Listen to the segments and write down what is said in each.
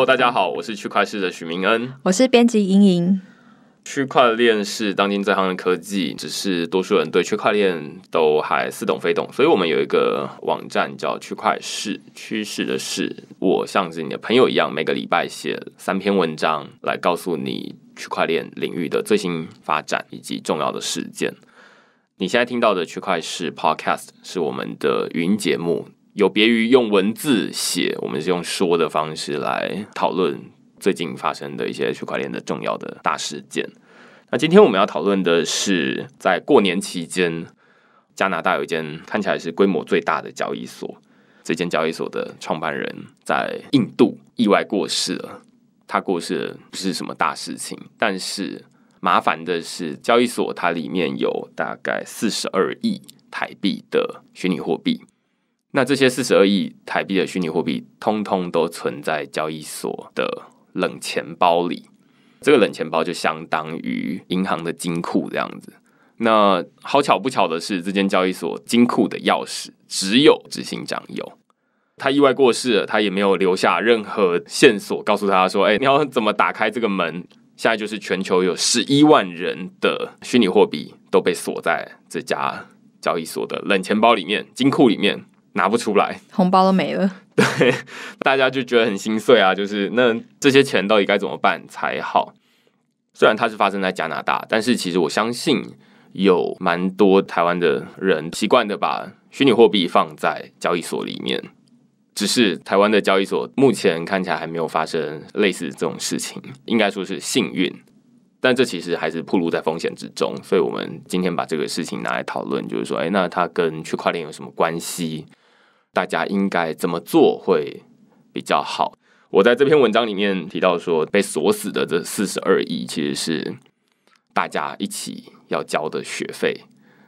Hello，大家好，我是区块链的许明恩，我是编辑莹莹。区块链是当今最夯的科技，只是多数人对区块链都还似懂非懂，所以我们有一个网站叫区块市趋势的是我像是你的朋友一样，每个礼拜写三篇文章来告诉你区块链领域的最新发展以及重要的事件。你现在听到的区块市 Podcast 是我们的云节目。有别于用文字写，我们是用说的方式来讨论最近发生的一些区块链的重要的大事件。那今天我们要讨论的是，在过年期间，加拿大有一间看起来是规模最大的交易所。这间交易所的创办人在印度意外过世了。他过世不是什么大事情，但是麻烦的是，交易所它里面有大概四十二亿台币的虚拟货币。那这些四十二亿台币的虚拟货币，通通都存在交易所的冷钱包里。这个冷钱包就相当于银行的金库这样子。那好巧不巧的是，这间交易所金库的钥匙只有执行长有。他意外过世了，他也没有留下任何线索，告诉他说：“哎，你要怎么打开这个门？”现在就是全球有十一万人的虚拟货币都被锁在这家交易所的冷钱包里面、金库里面。拿不出来，红包都没了。对，大家就觉得很心碎啊！就是那这些钱到底该怎么办才好？虽然它是发生在加拿大，但是其实我相信有蛮多台湾的人习惯的把虚拟货币放在交易所里面。只是台湾的交易所目前看起来还没有发生类似这种事情，应该说是幸运。但这其实还是暴露在风险之中，所以我们今天把这个事情拿来讨论，就是说，哎，那它跟区块链有什么关系？大家应该怎么做会比较好？我在这篇文章里面提到说，被锁死的这四十二亿其实是大家一起要交的学费。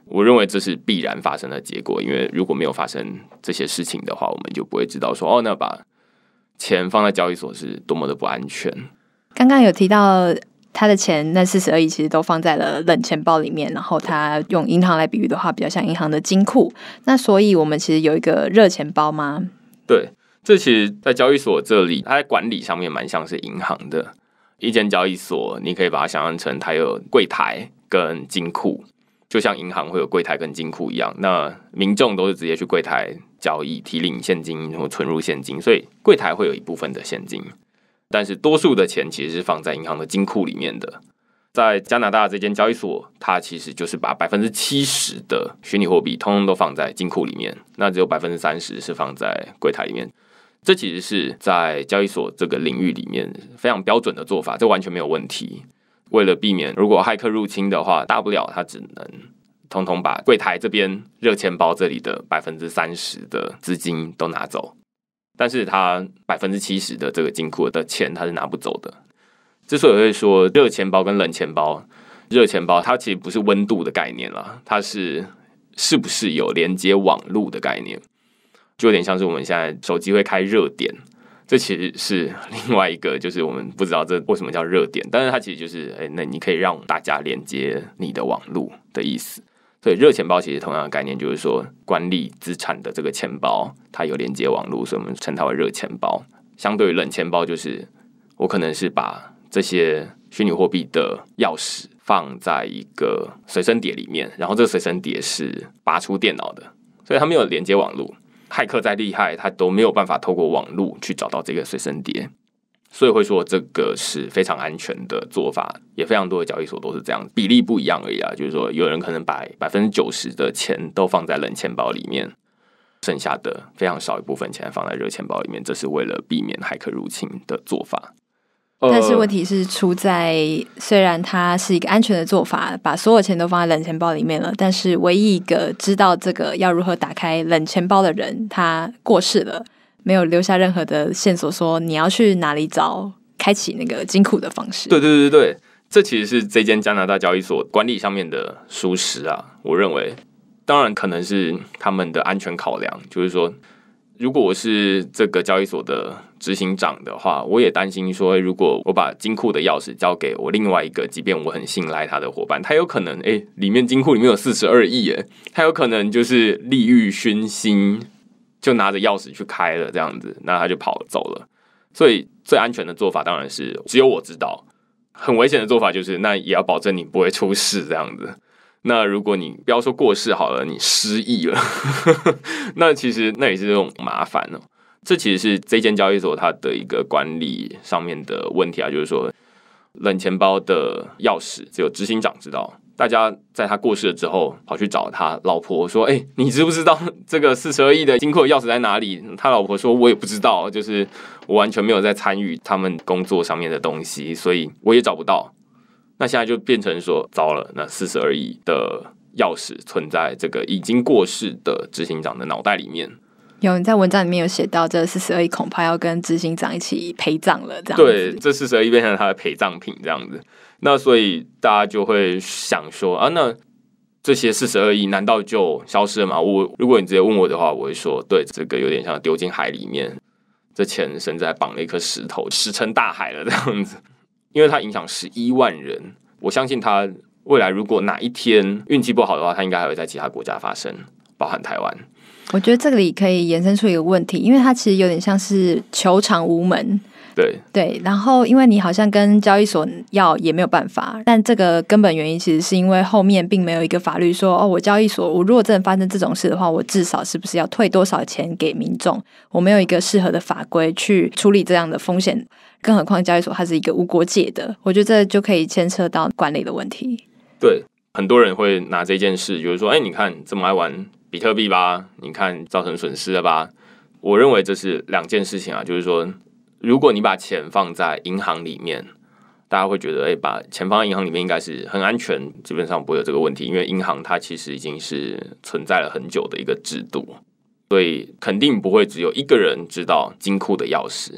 我认为这是必然发生的结果，因为如果没有发生这些事情的话，我们就不会知道说，哦，那把钱放在交易所是多么的不安全。刚刚有提到。他的钱那四十亿其实都放在了冷钱包里面，然后他用银行来比喻的话，比较像银行的金库。那所以我们其实有一个热钱包吗？对，这其实，在交易所这里，它在管理上面蛮像是银行的。一间交易所，你可以把它想象成它有柜台跟金库，就像银行会有柜台跟金库一样。那民众都是直接去柜台交易、提领现金或存入现金，所以柜台会有一部分的现金。但是多数的钱其实是放在银行的金库里面的，在加拿大这间交易所，它其实就是把百分之七十的虚拟货币通通都放在金库里面，那只有百分之三十是放在柜台里面。这其实是在交易所这个领域里面非常标准的做法，这完全没有问题。为了避免如果骇客入侵的话，大不了它只能通通把柜台这边热钱包这里的百分之三十的资金都拿走。但是他百分之七十的这个金库的钱他是拿不走的。之所以会说热钱包跟冷钱包，热钱包它其实不是温度的概念了，它是是不是有连接网络的概念，就有点像是我们现在手机会开热点，这其实是另外一个，就是我们不知道这为什么叫热点，但是它其实就是哎，那你可以让大家连接你的网络的意思。所以热钱包其实同样的概念，就是说管理资产的这个钱包，它有连接网络，所以我们称它为热钱包。相对于冷钱包，就是我可能是把这些虚拟货币的钥匙放在一个随身碟里面，然后这个随身碟是拔出电脑的，所以它没有连接网络。骇客再厉害，他都没有办法透过网络去找到这个随身碟。所以会说这个是非常安全的做法，也非常多的交易所都是这样，比例不一样而已啊。就是说，有人可能把百分之九十的钱都放在冷钱包里面，剩下的非常少一部分钱放在热钱包里面，这是为了避免骇客入侵的做法。但是问题是出在，虽然它是一个安全的做法，把所有钱都放在冷钱包里面了，但是唯一一个知道这个要如何打开冷钱包的人，他过世了。没有留下任何的线索，说你要去哪里找开启那个金库的方式。对对对对，这其实是这间加拿大交易所管理上面的疏失啊。我认为，当然可能是他们的安全考量，就是说，如果我是这个交易所的执行长的话，我也担心说，如果我把金库的钥匙交给我另外一个，即便我很信赖他的伙伴，他有可能，哎，里面金库里面有四十二亿，哎，他有可能就是利欲熏心。就拿着钥匙去开了，这样子，那他就跑了走了。所以最安全的做法当然是只有我知道。很危险的做法就是，那也要保证你不会出事这样子。那如果你不要说过世好了，你失忆了，那其实那也是这种麻烦哦。这其实是这间交易所它的一个管理上面的问题啊，就是说冷钱包的钥匙只有执行长知道。大家在他过世了之后，跑去找他老婆说：“哎，你知不知道这个四十二亿的金库钥匙在哪里？”他老婆说：“我也不知道，就是我完全没有在参与他们工作上面的东西，所以我也找不到。”那现在就变成说：“糟了，那四十二亿的钥匙存在这个已经过世的执行长的脑袋里面。”有你在文章里面有写到，这四十二亿恐怕要跟执行长一起陪葬了，这样对，这四十二亿变成他的陪葬品，这样子。那所以大家就会想说，啊，那这些四十二亿难道就消失了吗？我如果你直接问我的话，我会说，对，这个有点像丢进海里面，这钱甚至还绑了一颗石头，石沉大海了这样子。因为它影响十一万人，我相信他未来如果哪一天运气不好的话，他应该还会在其他国家发生，包含台湾。我觉得这里可以延伸出一个问题，因为它其实有点像是球场无门。对对，然后因为你好像跟交易所要也没有办法，但这个根本原因其实是因为后面并没有一个法律说哦，我交易所我如果真的发生这种事的话，我至少是不是要退多少钱给民众？我没有一个适合的法规去处理这样的风险，更何况交易所它是一个无国界的，我觉得这就可以牵涉到管理的问题。对，很多人会拿这件事，比如说，哎，你看怎么来玩？比特币吧，你看造成损失了吧？我认为这是两件事情啊，就是说，如果你把钱放在银行里面，大家会觉得，哎，把钱放在银行里面应该是很安全，基本上不会有这个问题，因为银行它其实已经是存在了很久的一个制度，所以肯定不会只有一个人知道金库的钥匙。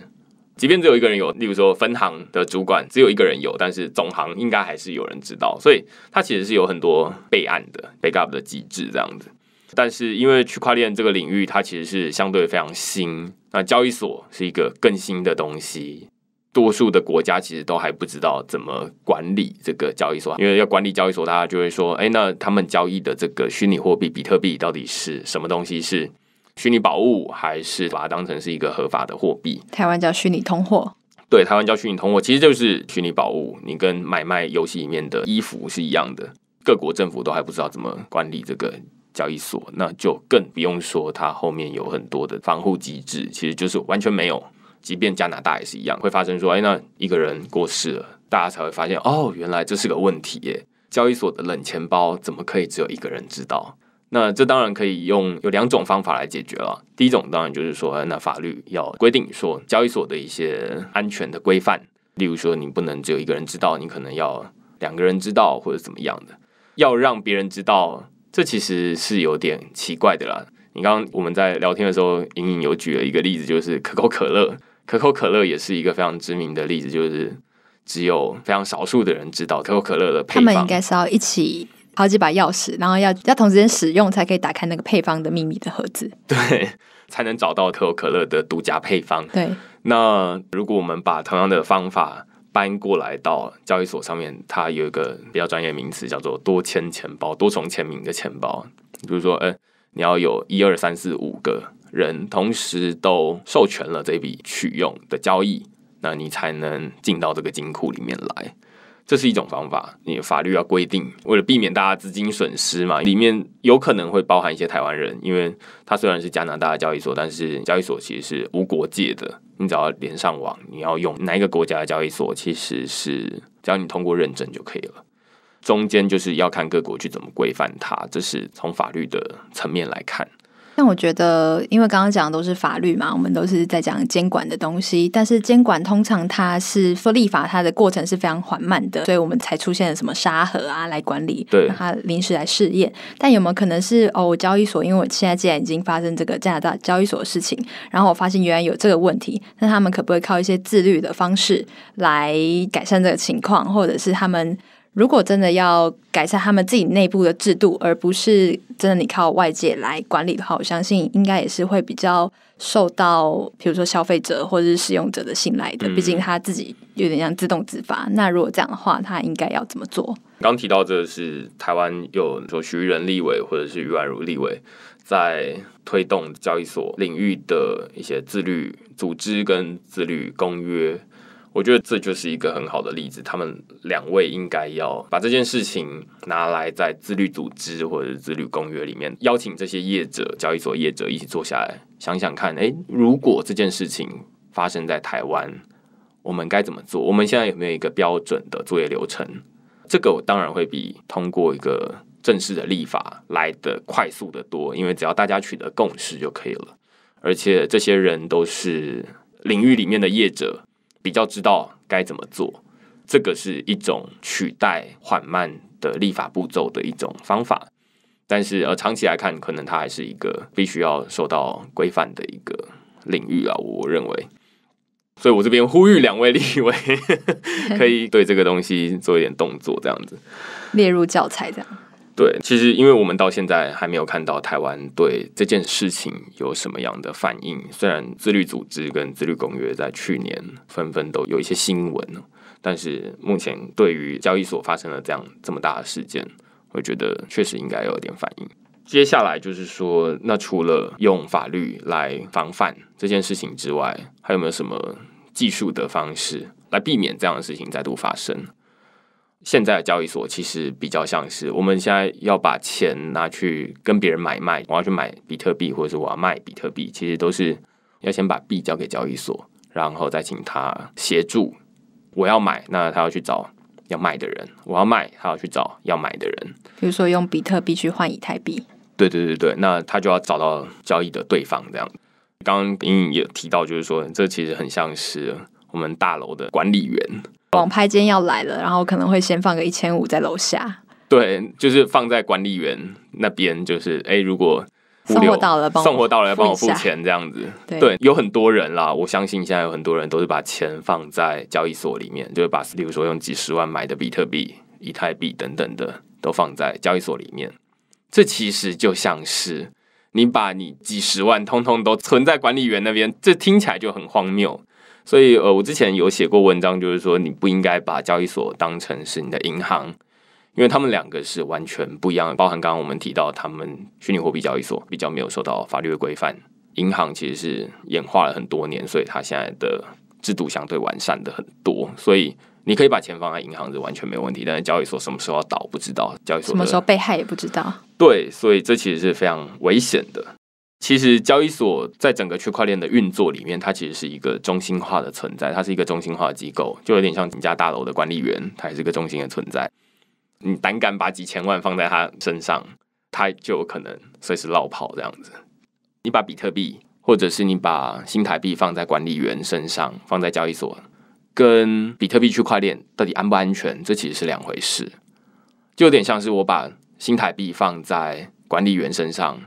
即便只有一个人有，例如说分行的主管只有一个人有，但是总行应该还是有人知道，所以它其实是有很多备案的 backup 的机制这样子。但是，因为区块链这个领域，它其实是相对非常新。那交易所是一个更新的东西，多数的国家其实都还不知道怎么管理这个交易所。因为要管理交易所，大家就会说：“哎，那他们交易的这个虚拟货币比特币到底是什么东西？是虚拟宝物，还是把它当成是一个合法的货币？”台湾叫虚拟通货，对，台湾叫虚拟通货，其实就是虚拟宝物。你跟买卖游戏里面的衣服是一样的。各国政府都还不知道怎么管理这个。交易所那就更不用说，它后面有很多的防护机制，其实就是完全没有。即便加拿大也是一样，会发生说，哎，那一个人过世了，大家才会发现，哦，原来这是个问题。耶。交易所的冷钱包怎么可以只有一个人知道？那这当然可以用有两种方法来解决了。第一种当然就是说，那法律要规定说交易所的一些安全的规范，例如说你不能只有一个人知道，你可能要两个人知道或者怎么样的，要让别人知道。这其实是有点奇怪的啦。你刚刚我们在聊天的时候，隐隐有举了一个例子，就是可口可乐。可口可乐也是一个非常知名的例子，就是只有非常少数的人知道可口可乐的配方。他们应该是要一起好几把钥匙，然后要要同时间使用，才可以打开那个配方的秘密的盒子。对，才能找到可口可乐的独家配方。对。那如果我们把同样的方法，搬过来到交易所上面，它有一个比较专业名词，叫做多签钱包、多重签名的钱包。比如说，呃，你要有一二三四五个人同时都授权了这笔取用的交易，那你才能进到这个金库里面来。这是一种方法，你法律要规定，为了避免大家资金损失嘛，里面有可能会包含一些台湾人，因为他虽然是加拿大的交易所，但是交易所其实是无国界的，你只要连上网，你要用哪一个国家的交易所，其实是只要你通过认证就可以了，中间就是要看各国去怎么规范它，这是从法律的层面来看。但我觉得，因为刚刚讲的都是法律嘛，我们都是在讲监管的东西。但是监管通常它是立法，它的过程是非常缓慢的，所以我们才出现了什么沙盒啊来管理，对它临时来试验。但有没有可能是哦，我交易所，因为我现在既然已经发生这个加拿大交易所的事情，然后我发现原来有这个问题，那他们可不可以靠一些自律的方式来改善这个情况，或者是他们？如果真的要改善他们自己内部的制度，而不是真的你靠外界来管理的话，我相信应该也是会比较受到，比如说消费者或者是使用者的信赖的。毕竟他自己有点像自动自发。那如果这样的话，他应该要怎么做？刚提到这是台湾有说徐人立委或者是余婉如立委在推动交易所领域的一些自律组织跟自律公约。我觉得这就是一个很好的例子。他们两位应该要把这件事情拿来在自律组织或者自律公约里面邀请这些业者、交易所业者一起坐下来想想看：诶，如果这件事情发生在台湾，我们该怎么做？我们现在有没有一个标准的作业流程？这个我当然会比通过一个正式的立法来的快速的多，因为只要大家取得共识就可以了。而且这些人都是领域里面的业者。比较知道该怎么做，这个是一种取代缓慢的立法步骤的一种方法，但是呃，长期来看，可能它还是一个必须要受到规范的一个领域啊。我认为，所以我这边呼吁两位立委 可以对这个东西做一点动作，这样子列入教材这样。对，其实因为我们到现在还没有看到台湾对这件事情有什么样的反应。虽然自律组织跟自律公约在去年纷纷都有一些新闻，但是目前对于交易所发生了这样这么大的事件，我觉得确实应该有点反应。接下来就是说，那除了用法律来防范这件事情之外，还有没有什么技术的方式来避免这样的事情再度发生？现在的交易所其实比较像是，我们现在要把钱拿去跟别人买卖，我要去买比特币，或者是我要卖比特币，其实都是要先把币交给交易所，然后再请他协助。我要买，那他要去找要卖的人；我要卖，他要去找要买的人。比如说用比特币去换以太币，对对对对，那他就要找到交易的对方这样。刚刚莹莹也提到，就是说这其实很像是我们大楼的管理员。网拍今天要来了，然后可能会先放个一千五在楼下。对，就是放在管理员那边。就是，哎，如果送货到了，送货到了要帮我付钱这样子。对，有很多人啦，我相信现在有很多人都是把钱放在交易所里面，就是把，例如说用几十万买的比特币、以太币等等的，都放在交易所里面。这其实就像是你把你几十万通通都存在管理员那边，这听起来就很荒谬。所以，呃，我之前有写过文章，就是说你不应该把交易所当成是你的银行，因为他们两个是完全不一样的。包含刚刚我们提到，他们虚拟货币交易所比较没有受到法律的规范，银行其实是演化了很多年，所以它现在的制度相对完善的很多。所以你可以把钱放在银行是完全没问题，但是交易所什么时候倒不知道，交易所什么时候被害也不知道。对，所以这其实是非常危险的。其实，交易所在整个区块链的运作里面，它其实是一个中心化的存在，它是一个中心化的机构，就有点像你家大楼的管理员，它是一个中心的存在。你胆敢把几千万放在他身上，他就有可能随时落跑这样子。你把比特币或者是你把新台币放在管理员身上，放在交易所，跟比特币区块链到底安不安全，这其实是两回事。就有点像是我把新台币放在管理员身上。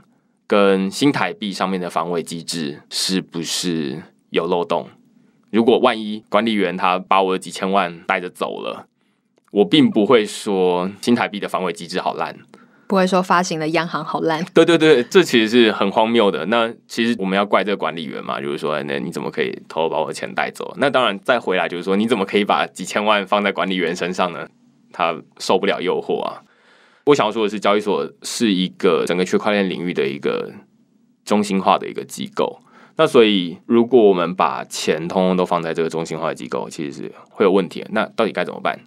跟新台币上面的防伪机制是不是有漏洞？如果万一管理员他把我的几千万带着走了，我并不会说新台币的防伪机制好烂，不会说发行的央行好烂。对对对，这其实是很荒谬的。那其实我们要怪这个管理员嘛？就是说，那你怎么可以偷偷把我的钱带走？那当然，再回来就是说，你怎么可以把几千万放在管理员身上呢？他受不了诱惑啊。我想要说的是，交易所是一个整个区块链领域的一个中心化的一个机构。那所以，如果我们把钱通通都放在这个中心化的机构，其实是会有问题。那到底该怎么办？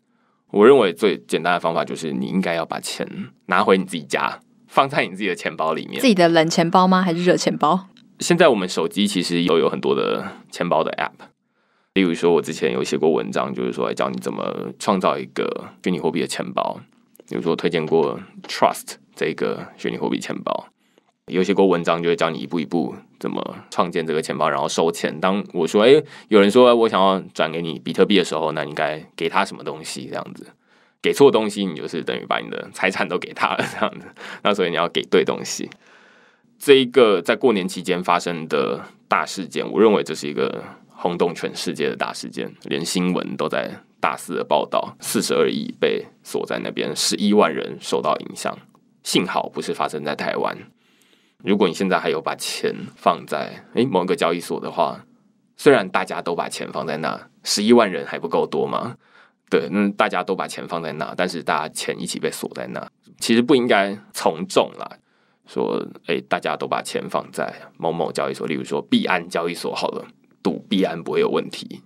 我认为最简单的方法就是，你应该要把钱拿回你自己家，放在你自己的钱包里面。自己的冷钱包吗？还是热钱包？现在我们手机其实都有很多的钱包的 App。例如说，我之前有写过文章，就是说教你怎么创造一个虚拟货币的钱包。比如说，推荐过 Trust 这个虚拟货币钱包，有写过文章，就会教你一步一步怎么创建这个钱包，然后收钱。当我说，哎，有人说我想要转给你比特币的时候，那应该给他什么东西？这样子，给错东西，你就是等于把你的财产都给他了。这样子，那所以你要给对东西。这一个在过年期间发生的大事件，我认为这是一个轰动全世界的大事件，连新闻都在。大肆的报道，四十二亿被锁在那边，十一万人受到影响。幸好不是发生在台湾。如果你现在还有把钱放在诶某个交易所的话，虽然大家都把钱放在那，十一万人还不够多吗？对，嗯，大家都把钱放在那，但是大家钱一起被锁在那，其实不应该从众啦。说诶，大家都把钱放在某某交易所，例如说币安交易所，好了，赌币安不会有问题。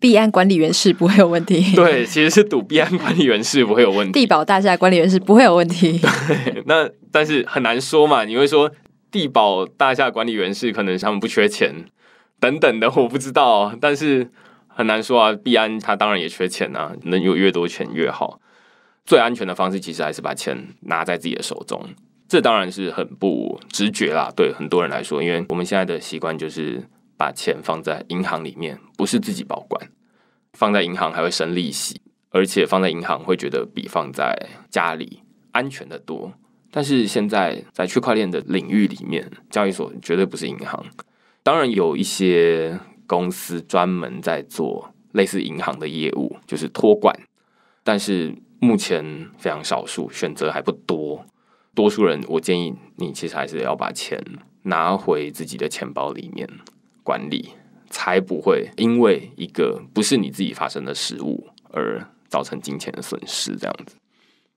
币安管理员是不会有问题，对，其实是赌币安管理员是不会有问题。地保大厦管理员是不会有问题，对，那但是很难说嘛，你会说地保大厦管理员是可能他们不缺钱等等的，我不知道，但是很难说啊。币安他当然也缺钱啊，能有越多钱越好。最安全的方式其实还是把钱拿在自己的手中，这当然是很不直觉啦。对很多人来说，因为我们现在的习惯就是。把钱放在银行里面，不是自己保管，放在银行还会生利息，而且放在银行会觉得比放在家里安全的多。但是现在在区块链的领域里面，交易所绝对不是银行，当然有一些公司专门在做类似银行的业务，就是托管，但是目前非常少数，选择还不多，多数人我建议你其实还是要把钱拿回自己的钱包里面。管理才不会因为一个不是你自己发生的失误而造成金钱的损失，这样子。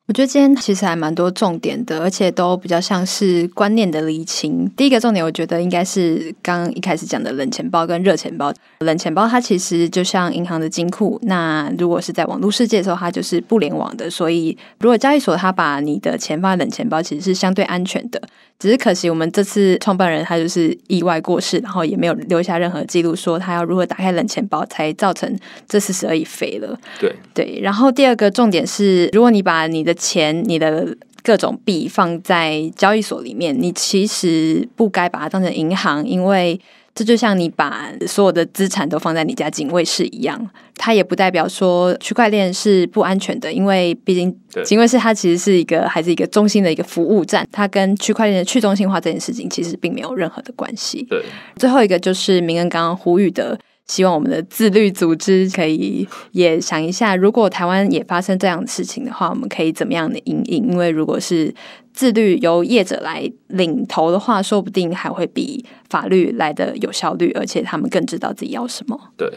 我觉得今天其实还蛮多重点的，而且都比较像是观念的厘清。第一个重点，我觉得应该是刚一开始讲的冷钱包跟热钱包。冷钱包它其实就像银行的金库，那如果是在网络世界的时候，它就是不联网的。所以如果交易所它把你的钱放在冷钱包，其实是相对安全的。只是可惜我们这次创办人他就是意外过世，然后也没有留下任何记录说他要如何打开冷钱包，才造成这次十二亿飞了。对对。然后第二个重点是，如果你把你的钱，你的各种币放在交易所里面，你其实不该把它当成银行，因为这就像你把所有的资产都放在你家警卫室一样，它也不代表说区块链是不安全的，因为毕竟警卫室它其实是一个还是一个中心的一个服务站，它跟区块链的去中心化这件事情其实并没有任何的关系。对，最后一个就是明恩刚刚呼吁的。希望我们的自律组织可以也想一下，如果台湾也发生这样的事情的话，我们可以怎么样的应对？因为如果是自律由业者来领头的话，说不定还会比法律来的有效率，而且他们更知道自己要什么。对，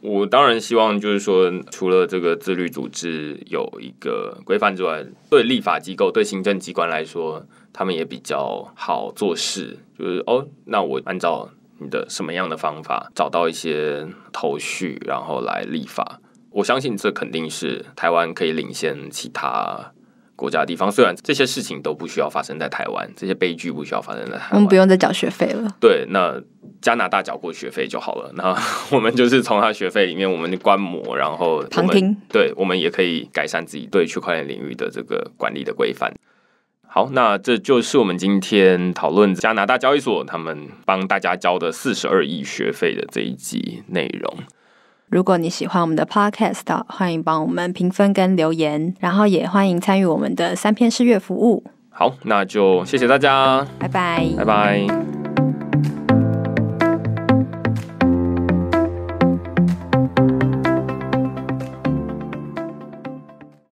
我当然希望就是说，除了这个自律组织有一个规范之外，对立法机构、对行政机关来说，他们也比较好做事。就是哦，那我按照。你的什么样的方法找到一些头绪，然后来立法？我相信这肯定是台湾可以领先其他国家的地方。虽然这些事情都不需要发生在台湾，这些悲剧不需要发生在台湾。我们不用再缴学费了。对，那加拿大缴过学费就好了。那我们就是从他学费里面，我们观摩，然后旁听。对，我们也可以改善自己对区块链领域的这个管理的规范。好，那这就是我们今天讨论加拿大交易所他们帮大家交的四十二亿学费的这一集内容。如果你喜欢我们的 Podcast，欢迎帮我们评分跟留言，然后也欢迎参与我们的三篇试阅服务。好，那就谢谢大家，拜拜，拜拜。